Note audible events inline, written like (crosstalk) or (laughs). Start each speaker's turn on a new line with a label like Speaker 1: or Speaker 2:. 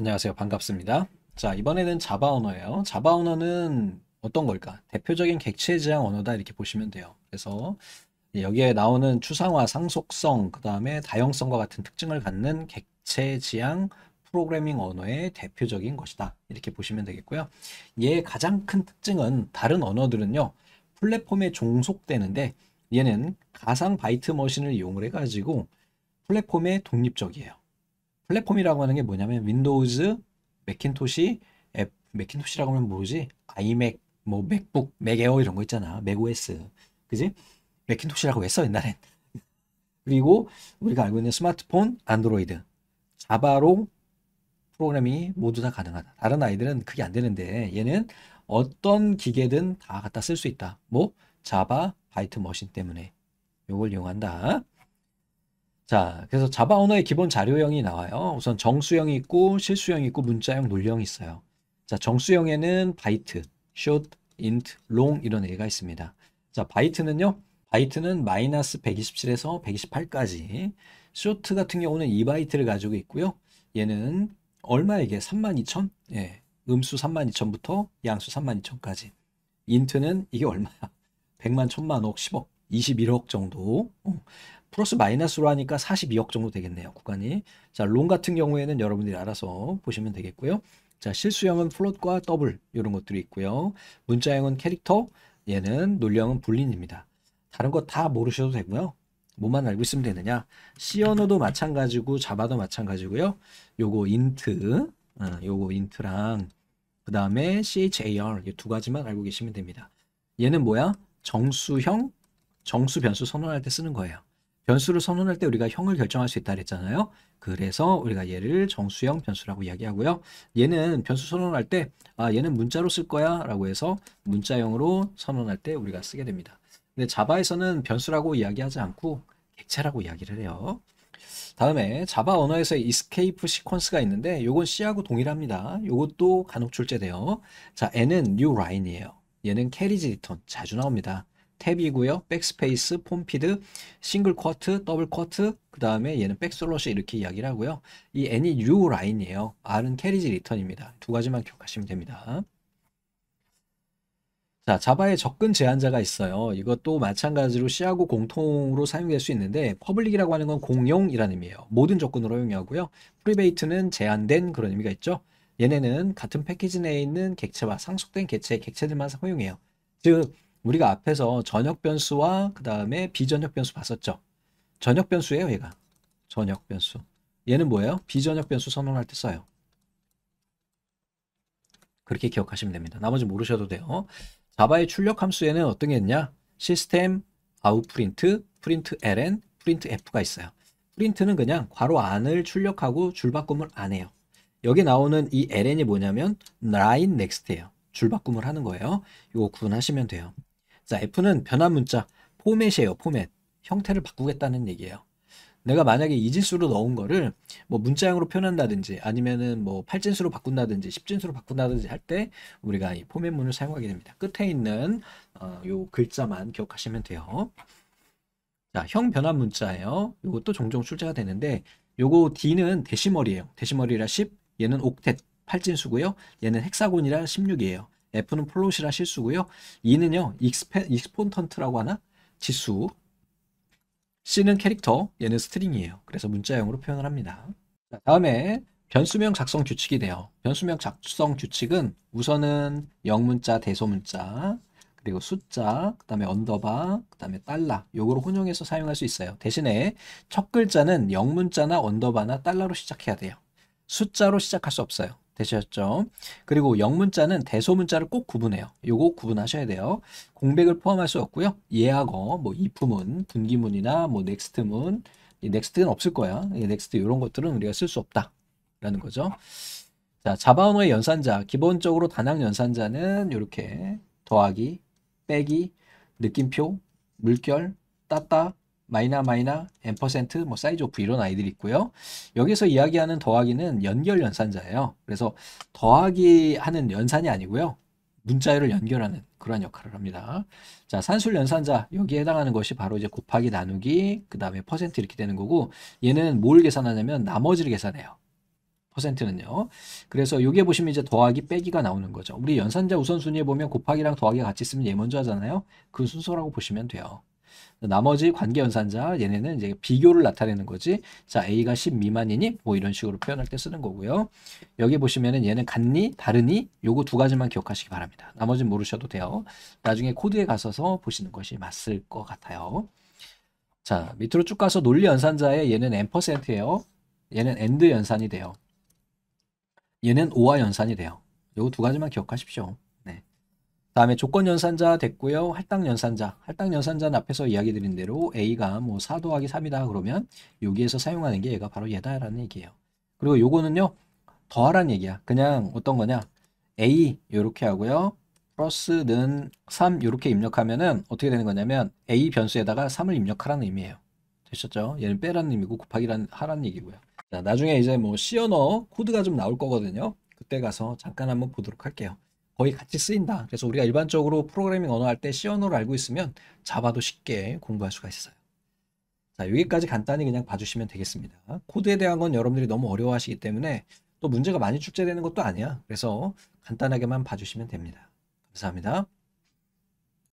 Speaker 1: 안녕하세요. 반갑습니다. 자, 이번에는 자바 언어예요. 자바 언어는 어떤 걸까? 대표적인 객체 지향 언어다 이렇게 보시면 돼요. 그래서 여기에 나오는 추상화, 상속성, 그 다음에 다형성과 같은 특징을 갖는 객체 지향 프로그래밍 언어의 대표적인 것이다. 이렇게 보시면 되겠고요. 얘의 가장 큰 특징은 다른 언어들은요. 플랫폼에 종속되는데 얘는 가상 바이트 머신을 이용을 해가지고 플랫폼에 독립적이에요. 플랫폼이라고 하는 게 뭐냐면 윈도우즈, 맥킨토시, 앱, 맥킨토시라고 하면 모르지? 아이맥, 뭐 맥북, 맥에어 이런 거 있잖아. 맥OS. 그지? 맥킨토시라고 했어, 옛날엔. (laughs) 그리고 우리가 알고 있는 스마트폰, 안드로이드, 자바로 프로그램이 모두 다 가능하다. 다른 아이들은 그게 안 되는데 얘는 어떤 기계든 다 갖다 쓸 수 있다. 뭐 자바 바이트 머신 때문에 요걸 이용한다. 자, 그래서 자바 언어의 기본 자료형이 나와요. 우선 정수형이 있고 실수형이 있고 문자형, 논령이 있어요. 자, 정수형에는 바이트, short, int, long 이런 애가 있습니다. 자, 바이트는요. 바이트는 마이너스 127에서 128까지 쇼트 같은 경우는 2바이트를 가지고 있고요. 얘는 얼마 이게 32,000? 예. 음수 32,000부터 양수 32,000까지. 인트는 이게 얼마야? 100만, 1000만, 억, 10억, 21억 정도. 어. 플러스 마이너스로 하니까 42억 정도 되겠네요. 구간이. 자, 롱 같은 경우에는 여러분들이 알아서 보시면 되겠고요. 자, 실수형은 플롯과 더블 이런 것들이 있고요. 문자형은 캐릭터, 얘는 논령은 불린입니다. 다른 거 다 모르셔도 되고요. 뭐만 알고 있으면 되느냐. C 언어도 마찬가지고 자바도 마찬가지고요. 요거 인트, 아, 어, 요거 인트랑 그 다음에 char 이 두 가지만 알고 계시면 됩니다. 얘는 뭐야? 정수형, 정수 변수 선언할 때 쓰는 거예요. 변수를 선언할 때 우리가 형을 결정할 수 있다 그랬잖아요. 그래서 우리가 얘를 정수형 변수라고 이야기하고요. 얘는 변수 선언할 때 아, 얘는 문자로 쓸 거야 라고 해서 문자형으로 선언할 때 우리가 쓰게 됩니다. 근데 자바에서는 변수라고 이야기하지 않고 객체라고 이야기를 해요. 다음에 자바 언어에서 escape s e e q u n c e 가 있는데 요건 C하고 동일합니다. 요것도 간혹 출제돼요. 자, N은 new line이에요. 얘는 carriage 캐리지 리턴 자주 나옵니다. 탭이고요. 백스페이스, 폼피드, 싱글 쿼트, 더블 쿼트, 그 다음에 얘는 백솔러시 이렇게 이야기를 하고요. 이 N이 U 라인이에요. R은 캐리지 리턴입니다. 두 가지만 기억하시면 됩니다. 자, 자바에 접근 제한자가 있어요. 이것도 마찬가지로 C하고 공통으로 사용될 수 있는데 퍼블릭이라고 하는 건 공용이라는 의미예요. 모든 접근으로 허용하고요. 프리베이트는 제한된 그런 의미가 있죠. 얘네는 같은 패키지 내에 있는 객체와 상속된 객체, 객체들만 사용해요즉 우리가 앞에서 전역 변수와 그 다음에 비전역 변수 봤었죠. 전역 변수예요 얘가. 전역 변수. 얘는 뭐예요? 비전역 변수 선언할 때 써요. 그렇게 기억하시면 됩니다. 나머지 모르셔도 돼요. 자바의 출력 함수에는 어떤 게 있냐? 시스템 아웃프린트, 프린트 ln, 프린트 f가 있어요. 프린트는 그냥 괄호 안을 출력하고 줄바꿈을 안 해요. 여기 나오는 이 ln이 뭐냐면 line next예요. 줄바꿈을 하는 거예요. 이거 구분하시면 돼요. 자, F는 변환 문자 포맷이에요. 포맷. 형태를 바꾸겠다는 얘기예요. 내가 만약에 이진수로 넣은 거를 뭐 문자형으로 표현한다든지 아니면은 뭐 팔진수로 바꾼다든지 십진수로 바꾼다든지 할 때 우리가 이 포맷문을 사용하게 됩니다. 끝에 있는 어, 요 글자만 기억하시면 돼요. 자, 형 변환 문자예요. 요것도 종종 출제가 되는데 요거 D는 데시멀이에요. 데시멀이라 10, 얘는 옥텟, 팔진수고요 얘는 헥사곤이라 16이에요. F는 플롯이라 실수고요. E는요. 익스페, 익스폰턴트라고 하나? 지수. C는 캐릭터, 얘는 스트링이에요. 그래서 문자형으로 표현을 합니다. 다음에 변수명 작성 규칙이 돼요. 변수명 작성 규칙은 우선은 영문자, 대소문자, 그리고 숫자, 그 다음에 언더바, 그 다음에 달러 요거를 혼용해서 사용할 수 있어요. 대신에 첫 글자는 영문자나 언더바나 달러로 시작해야 돼요. 숫자로 시작할 수 없어요. 되셨죠? 그리고 영문자는 대소문자를 꼭 구분해요. 요거 구분하셔야 돼요. 공백을 포함할 수 없고요. 예하고뭐 이프문, 분기문이나 뭐 넥스트문, 넥스트는 없을 거야. 넥스트 이런 것들은 우리가 쓸 수 없다라는 거죠. 자, 자바 언어의 연산자, 기본적으로 단항 연산자는 이렇게 더하기, 빼기, 느낌표, 물결, 따따, 마이너 마이너 엠퍼센트 뭐 사이즈 오프 이런 아이들이 있고요. 여기서 이야기하는 더하기는 연결 연산자예요. 그래서 더하기 하는 연산이 아니고요. 문자열을 연결하는 그런 역할을 합니다. 자, 산술 연산자 여기에 해당하는 것이 바로 이제 곱하기 나누기 그다음에 퍼센트 이렇게 되는 거고 얘는 뭘 계산하냐면 나머지를 계산해요. 퍼센트는요. 그래서 여기에 보시면 이제 더하기 빼기가 나오는 거죠. 우리 연산자 우선순위에 보면 곱하기랑 더하기가 같이 있으면 얘 먼저 하잖아요. 그 순서라고 보시면 돼요. 나머지 관계 연산자 얘네는 이제 비교를 나타내는 거지. 자, A가 10 미만이니 뭐 이런 식으로 표현할 때 쓰는 거고요. 여기 보시면은 얘는 같니, 다르니 요거 두 가지만 기억하시기 바랍니다. 나머지 모르셔도 돼요. 나중에 코드에 가서서 보시는 것이 맞을 것 같아요. 자, 밑으로 쭉 가서 논리 연산자에 얘는 n%예요. 얘는 AND 연산이 돼요. 얘는 o 와 연산이 돼요. 요거 두 가지만 기억하십시오. 다음에 조건 연산자 됐고요. 할당 연산자. 할당 연산자는 앞에서 이야기 드린 대로 A가 뭐4도하기 3이다 그러면 여기에서 사용하는 게 얘가 바로 얘다라는 얘기예요. 그리고 요거는요. 더하란 얘기야. 그냥 어떤 거냐. A 요렇게 하고요. 플러스는 3 요렇게 입력하면은 어떻게 되는 거냐면 A 변수에다가 3을 입력하라는 의미예요. 되셨죠? 얘는 빼라는 의미고 곱하기란 하라는 얘기고요. 자, 나중에 이제 뭐 시어너 코드가 좀 나올 거거든요. 그때 가서 잠깐 한번 보도록 할게요. 거의 같이 쓰인다. 그래서 우리가 일반적으로 프로그래밍 언어 할 때 C 언어를 알고 있으면 자바도 쉽게 공부할 수가 있어요. 자, 여기까지 간단히 그냥 봐주시면 되겠습니다. 코드에 대한 건 여러분들이 너무 어려워하시기 때문에 또 문제가 많이 출제되는 것도 아니야. 그래서 간단하게만 봐주시면 됩니다. 감사합니다.